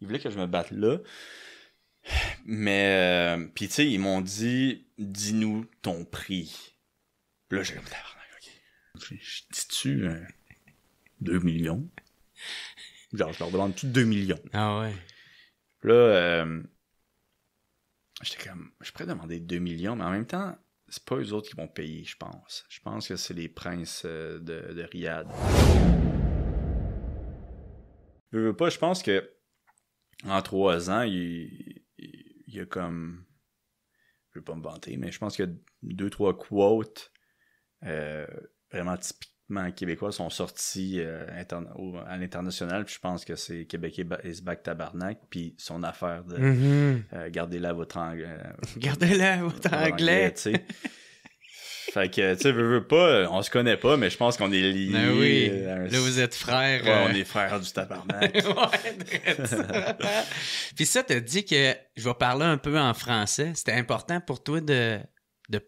Ils voulaient que je me batte là. Mais, euh, puis tu sais, ils m'ont dit, dis-nous ton prix. là, j'ai comme ok. Dis-tu 2 euh, millions? Genre, je leur demande tout 2 millions. Ah ouais. là, euh, j'étais comme, je pourrais demander 2 millions, mais en même temps, c'est pas eux autres qui vont payer, je pense. Je pense que c'est les princes de, de Riyad. Je veux pas, je pense que en trois ans, il, y a comme. Je ne vais pas me vanter, mais je pense que deux, trois quotes euh, vraiment typiquement québécois sont sortis euh, à l'international. Puis je pense que c'est Québec is back tabarnak. Puis son affaire de mm-hmm. euh, gardez-la votre anglais. gardez-la votre anglais fait que, tu sais, veux, veux pas, euh, on se connaît pas, mais je pense qu'on est liés. Ben oui. Euh, là, vous êtes frères. Ouais, euh. on est frères du tabarnak. ouais, Puis ça, t'as dit que je vais parler un peu en français. C'était important pour toi de,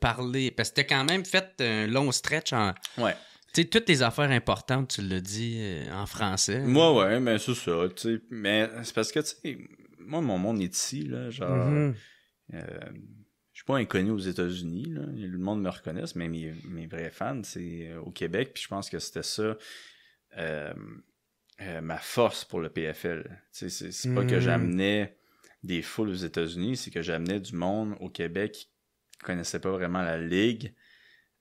parler, parce que t'as quand même fait un long stretch en. Ouais. Tu sais, toutes les affaires importantes, tu le dis en français. Moi, ouais, mais c'est ça, Mais c'est parce que, tu sais, moi, mon monde est ici, là, genre. Mm-hmm inconnu aux États-Unis. Le monde me reconnaît, mais mes, vrais fans, c'est euh, au Québec. Puis je pense que c'était ça. Euh, euh, ma force pour le PFL. C'est pas que hmm. j'amenais des foules aux États-Unis, c'est que j'amenais du monde au Québec qui connaissait pas vraiment la ligue,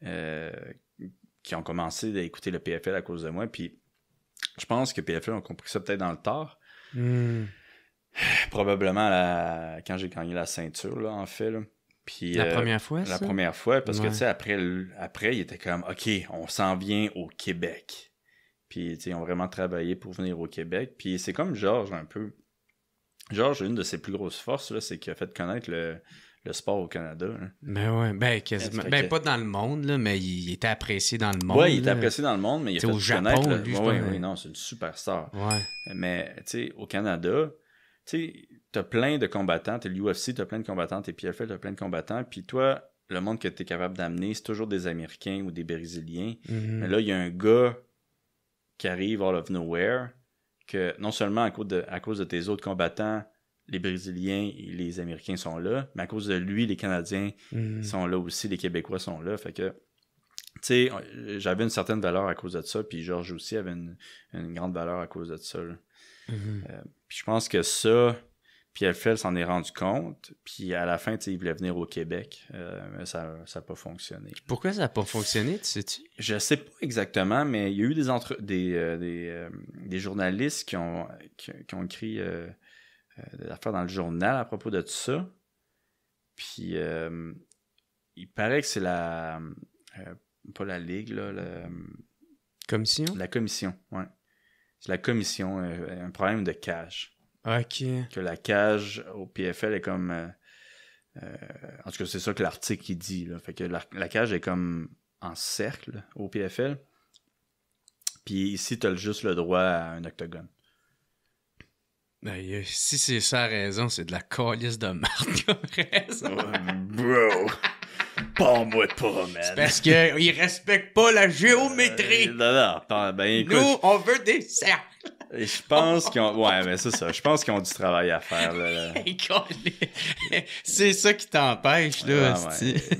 qui ont commencé à écouter le PFL à cause de moi. Puis je pense que PFL ont compris ça peut-être dans le tard. Hmm. Probablement quand j'ai gagné la ceinture, là, en fait la euh, première fois, La première fois, parce que, tu sais, après, après, il était comme, OK, on s'en vient au Québec. Puis, tu sais, ils ont vraiment travaillé pour venir au Québec. Puis, c'est comme Georges, un peu. Georges, une de ses plus grosses forces, là, c'est qu'il a fait connaître le, sport au Canada. Hein. Ben oui, ben quasiment. Ben, pas dans le monde, là, mais il était apprécié dans le monde. Oui, il était apprécié dans le monde, mais il a fait au Japon, connaître. ouais, non, c'est une superstar. Ouais. Mais, tu sais, au Canada, tu sais, t'as plein de combattants, t'es l'UFC, t'as plein de combattants, t'es PFL, t'as plein de combattants, puis toi, le monde que t'es capable d'amener, c'est toujours des Américains ou des Brésiliens. Mm-hmm. Mais là, il y a un gars qui arrive out of nowhere, que non seulement à cause de, à cause de tes autres combattants, les Brésiliens et les Américains sont là, mais à cause de lui, les Canadiens mm-hmm. sont là aussi, les Québécois sont là. Fait que, tu sais, j'avais une certaine valeur à cause de ça, puis Georges aussi avait une, grande valeur à cause de ça. Mhm. Euh, je pense que ça, puis fait s'en est rendu compte. Puis à la fin, tu sais, il voulait venir au Québec, euh, mais ça n'a pas fonctionné. Pourquoi ça n'a pas fonctionné, tu sais-tu? Je sais pas exactement, mais il y a eu des, entre... des, euh, journalistes qui ont, écrit des affaires dans le journal à propos de tout ça. Puis il paraît que c'est la. pas la Ligue, là. La commission? La commission, ouais. C'est la commission, euh, un problème de cage. OK. Que la cage au PFL est comme. Euh, euh, en tout cas, c'est ça que l'article dit. Fait que la, cage est comme en cercle au PFL. Puis ici, tu juste le droit à un octogone. Ben, si c'est ça raison, c'est de la calice de marque raison. bro! « Bon, moi pas, man. C'est parce qu'ils respectent pas la géométrie. Euh, non, ben, Nous, on veut des cercles. je pense qu'ils ont. Ouais, mais c'est ça. Je pense qu'ils ont du travail à faire. c'est ça qui t'empêche, là.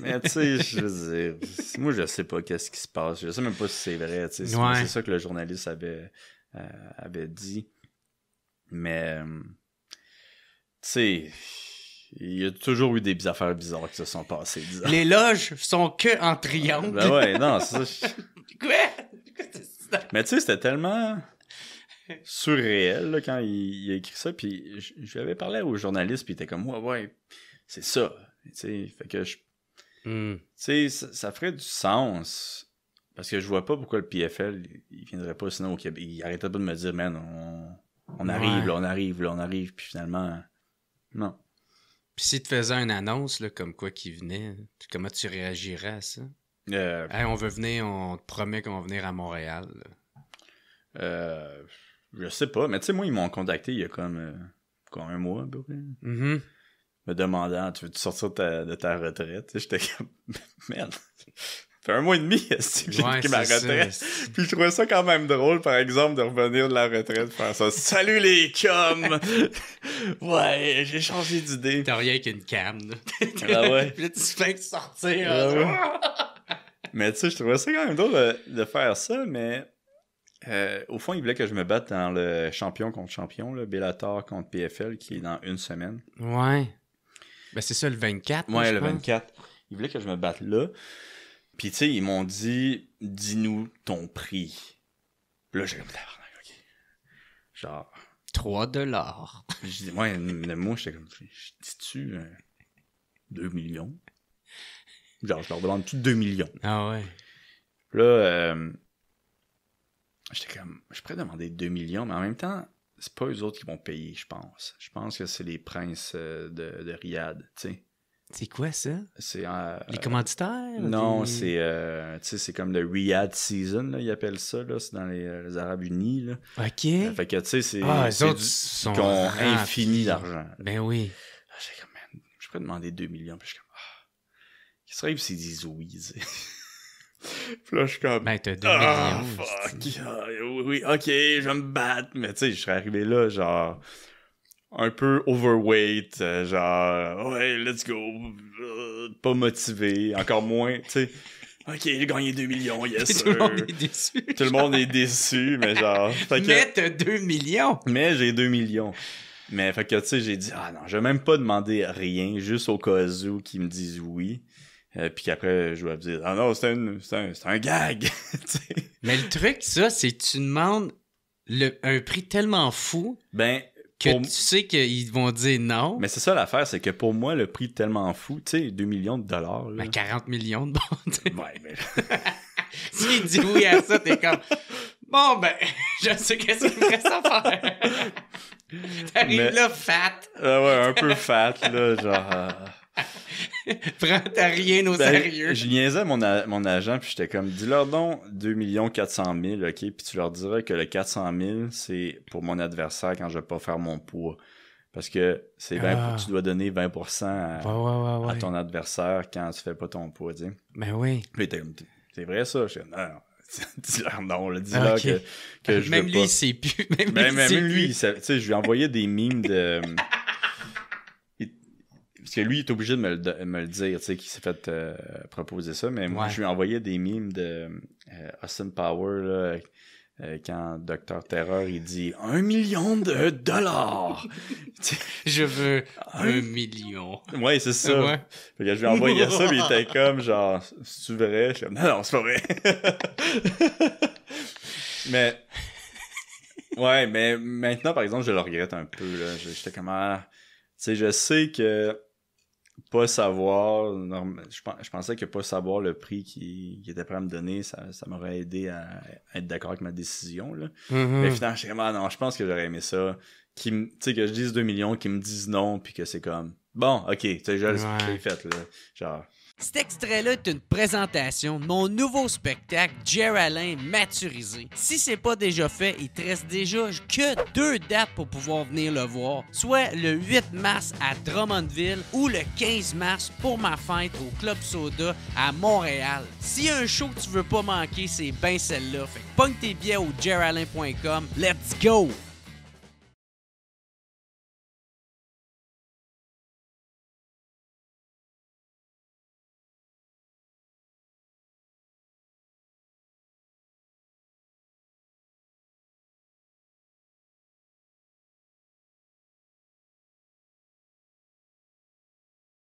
Mais tu sais, je veux dire. Moi, je sais pas qu'est-ce qui se passe. Je sais même pas si c'est vrai. C'est ça que le journaliste avait, euh, avait dit. Mais. Euh, tu sais il y a toujours eu des affaires bizarres qui se sont passées. Les loges sont que en triangle. Ben ouais, non, ça. Quoi? Mais tu sais, c'était tellement surréel quand il, a écrit ça. Puis je, lui avais parlé au journaliste, puis il était comme, ouais, ouais, c'est ça. Tu sais, que je. Hmm. ça, ferait du sens. Parce que je vois pas pourquoi le PFL, il viendrait pas sinon au Québec. Il arrêtait pas de me dire, man, on, arrive, on arrive, là, on arrive. Puis finalement, non. Puis s'il te faisait une annonce, comme quoi qu'il venait, comment tu réagirais à ça? Euh, on veut venir, on te promet qu'on va venir à Montréal. Euh, je sais pas, mais tu sais, moi, ils m'ont contacté il y a comme, euh, un mois mm-hmm. Me demandant, tu veux -tu sortir de ta retraite? J'étais comme, merde, fait un mois et demi que j'ai ouais, pris ma retraite. Puis je trouvais ça quand même drôle, par exemple, de revenir de la retraite faire ça. Salut les chums! ouais, j'ai changé d'idée. T'as rien qu'une cam Là. ah ouais. Puis là, tu fais sortir. Ah mais tu sais, je trouvais ça quand même drôle de, faire ça, mais euh, au fond, il voulait que je me batte dans le champion contre champion, le Bellator contre PFL, qui est dans une semaine. Ouais. Ben c'est ça, le 24. Ouais, le 24. Il voulait que je me batte là. Pis tu sais, ils m'ont dit, dis-nous ton prix. là, j'ai comme, ok. Genre. 3 dollars. Je moi, j'étais comme, dis-tu 2 euh, millions? Genre, je leur demande tout 2 millions. Ah ouais. là, euh, j'étais comme, je pourrais demander 2 millions, mais en même temps, c'est pas eux autres qui vont payer, je pense. Je pense que c'est les princes euh, de, de Riyad, tu sais. C'est quoi ça? C'est euh, Les commanditaires? Non, c'est euh, c'est comme le Riyadh Season, ils appellent ça, là, c'est dans les, euh, Arabes Unis. Là. OK. fait que, tu sais, c'est. Ah, ont infini d'argent. Ben oui. Ah, j'ai comme, je peux demander 2 millions, puis je suis comme, qu'est-ce qui arrive s'ils disent oui, Puis là, je suis comme. Ben, t'as 2 ah, millions. fuck. Ah, oui, ok, je vais me battre, mais tu sais, je serais arrivé là, genre un peu overweight, euh, genre ouais, let's go, euh, pas motivé, encore moins, tu sais. Ok, j'ai gagné 2 millions, yes Tout le monde est déçu. Tout le monde est déçu, mais genre. Fait mais t'as 2 millions! Mais j'ai 2 millions. Mais fait que tu sais, j'ai dit ah non, je vais même pas demander rien, juste au cas où qu'ils me disent oui. Euh, puis qu'après, je vais dire ah non, c'est un, un gag. mais le truc, ça, c'est que tu demandes le, un prix tellement fou. Ben, que tu sais qu'ils vont dire non. Mais c'est ça l'affaire, c'est que pour moi, le prix est tellement fou, tu sais, 2 millions de dollars. Ben 40 millions de bons. ouais, mais. Si il dit oui à ça, t'es comme. Bon, ben, je sais qu'est-ce qu'il me reste à faire. T'arrives là fat. Ah ouais, un peu fat, là, genre. Euh, Prends t'as rien au ben, sérieux. Je niaisais mon, mon agent, puis j'étais comme, dis-leur donc 2 400 000, OK? Puis tu leur dirais que le 400 000, c'est pour mon adversaire quand je vais pas faire mon poids. Parce que c'est 20, ah. tu dois donner 20 à, ton adversaire quand tu fais pas ton poids, dis-leur. » Ben oui. c'est vrai ça? Je dis, non, non dis-leur non, là, dis-leur que, je même veux lui, pas. Même lui, il sait plus. Même, ben, lui, même tu sais, je lui ai envoyé des mimes de parce que lui, il est obligé de me le, dire, tu sais, qu'il s'est fait euh, proposer ça, mais moi, je lui ai envoyé des mimes de euh, Austin Power, là, euh, quand Docteur Terror, il dit « Un million de dollars! » Je veux un, million. Ouais, c'est ça. Fait que je lui ai envoyé ça, mais il était comme genre « C'est-tu vrai? » Je suis comme « Non, non, c'est pas vrai. » Mais... Ouais, mais maintenant, par exemple, je le regrette un peu, là. J'étais comme ah, « Tu sais, je sais que pas savoir, je, pensais que pas savoir le prix qu'il qui était prêt à me donner, ça, m'aurait aidé à, être d'accord avec ma décision. Là. Mm-hmm. Mais finalement, je ah non, je pense que j'aurais aimé ça. Qui, que je dise 2 millions, qu'ils me disent non, puis que c'est comme, bon, ok, tu sais, je fait. Là. Genre, cet extrait-là est une présentation de mon nouveau spectacle Geraldine maturisé. Si c'est pas déjà fait, il te reste déjà que deux dates pour pouvoir venir le voir, soit le 8 mars à Drummondville ou le 15 mars pour ma fête au Club Soda à Montréal. Si y a un show que tu veux pas manquer, c'est bien celle-là. Fait que pogne tes billets au geraldin.com. Let's go!